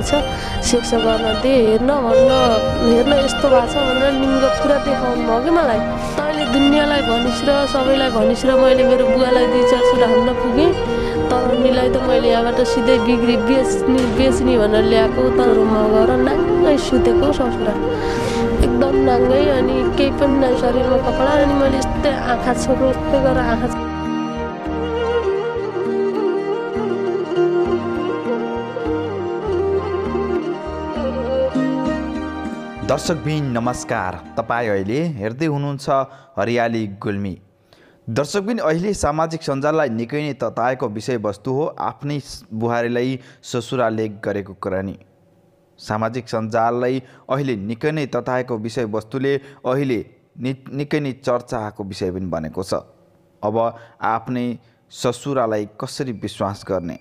रहेछ गर्न दे हेर्न भन्न हेर्न यस्तो भएको छ भनेर लिङ्ग पुरा देखाउनु भयो कि मलाई तैँले दुनियाँलाई भनिस् र सबैलाई भनिस् र मैले मेरो बुवालाई दुई चारचोटि हान्न पुगेँ तरुणीलाई त मैले यहाँबाट सिधै बिग्री बेच्ने बेच्ने भनेर ल्याएको तर रुममा गएर नाङ्गै सुतेको ससुरा एकदम नाङ्गै अनि केही पनि नै शरीरमा कपडा अनि मैले यस्तै आँखा छोएको यस्तै गरेर आँखा दर्शकबिन नमस्कार तपाईँ अहिले हेर्दै हुनुहुन्छ हरियाली गुल्मी दर्शकबिन अहिले सामाजिक सञ्जाललाई निकै नै तताएको विषयवस्तु हो आफ्नै बुहारीलाई ससुराले गरेको कुरानी सामाजिक सञ्जाललाई अहिले निकै नै तताएको विषयवस्तुले अहिले नि निकै नै चर्चाको विषय पनि बनेको छ अब आफ्नै ससुरालाई कसरी विश्वास गर्ने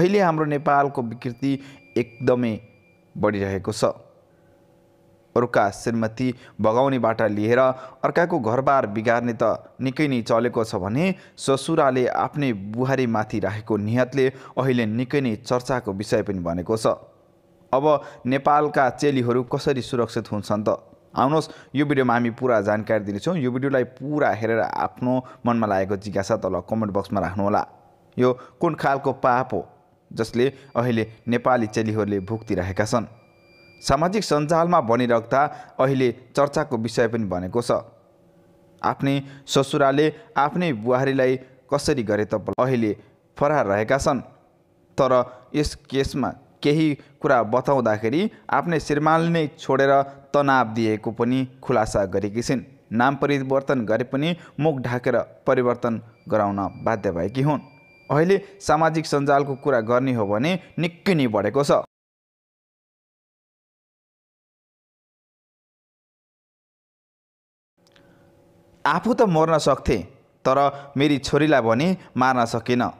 अहिले हाम्रो नेपालको विकृति एकदमै बढिरहेको छ अरूका श्रीमती बगाउनेबाट लिएर अर्काको घरबार बिगार्ने त निकै नै चलेको छ भने ससुराले आफ्नै बुहारीमाथि राखेको नियतले अहिले निकै नै चर्चाको विषय पनि बनेको छ अब नेपालका चेलीहरू कसरी सुरक्षित हुन्छन् त आउनुहोस् यो भिडियोमा हामी पुरा जानकारी दिनेछौँ यो भिडियोलाई पुरा हेरेर आफ्नो मनमा लागेको जिज्ञासा तल कमेन्ट बक्समा राख्नुहोला यो कुन खालको पाप हो जसले अहिले नेपाली चेलीहरूले भुक्तिरहेका छन् सामाजिक सञ्जालमा बनिराख्दा अहिले चर्चाको विषय पनि बनेको छ आफ्नै ससुराले आफ्नै बुहारीलाई कसरी गरे त अहिले फरार रहेका छन् तर यस केसमा केही कुरा बताउँदाखेरि आफ्नै श्रीमानले नै छोडेर तनाव दिएको पनि खुलासा गरेकी छिन् नाम परिवर्तन गरे पनि मुख ढाकेर परिवर्तन गराउन बाध्य भएकी हुन् अहिले सामाजिक सञ्जालको कुरा गर्ने हो भने निकै नै बढेको छ आफू त मर्न सक्थेँ तर मेरी छोरीलाई भने मार्न सकिनँ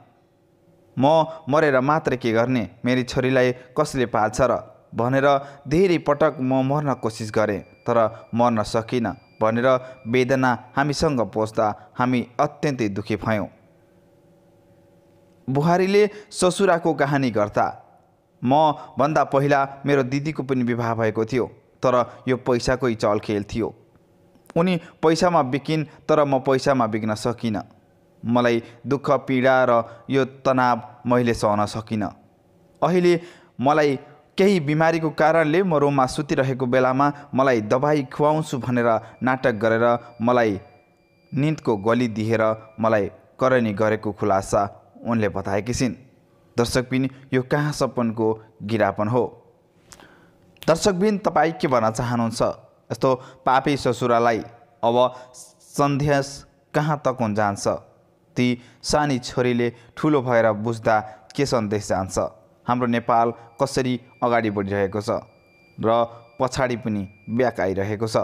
म मरेर मात्र के गर्ने मेरी छोरीलाई कसले पाल्छ र भनेर धेरै पटक म मर्न कोसिस गरेँ तर मर्न सकिनँ भनेर वेदना हामीसँग पोस्दा हामी अत्यन्तै दुःखी भयौँ बुहारीले ससुराको कहानी गर्दा म भन्दा पहिला मेरो दिदीको पनि विवाह भएको थियो तर यो पैसाकै चलखेल थियो उनी पैसामा बिकिन् तर म पैसामा बिक्न सकिनँ मलाई दुःख पीडा र यो तनाव मैले सहन सकिनँ अहिले मलाई केही बिमारीको कारणले म रोममा सुतिरहेको बेलामा मलाई दबाई खुवाउँछु भनेर नाटक गरेर मलाई निन्दको गली दिएर मलाई करनी गरेको खुलासा उनले बताएकी छिन् दर्शकबिन यो कहाँ सपनको गिरापन हो दर्शकबिन तपाईँ के भन्न चाहनुहुन्छ यस्तो पापी ससुरालाई अब सन्ध्यास कहाँ तक हुन जान्छ ती सानी छोरीले ठुलो भएर बुझ्दा के सन्देश जान्छ हाम्रो नेपाल कसरी अगाडि बढिरहेको छ र पछाडि पनि ब्याक आइरहेको छ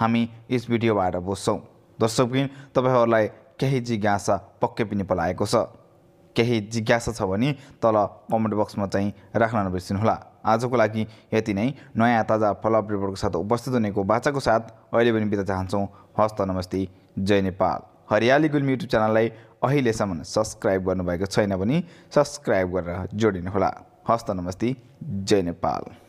हामी यस भिडियोबाट बुझ्छौँ दर्शकबिन तपाईँहरूलाई केही जिज्ञासा पक्कै पनि पलाएको छ केही जिज्ञासा छ भने तल कमेन्ट बक्समा चाहिँ राख्न नबिर्सिनुहोला आजको लागि यति नै नयाँ ताजा फलअप रिपोर्टको साथ उपस्थित हुनेको बाचाको साथ अहिले पनि बिदा चाहन्छौँ हस्त नमस्ते जय नेपाल हरियाली गुल्मी युट्युब च्यानललाई अहिलेसम्म सब्सक्राइब गर्नुभएको छैन भने सब्सक्राइब गरेर जोडिनुहोला हस्त नमस्ते जय नेपाल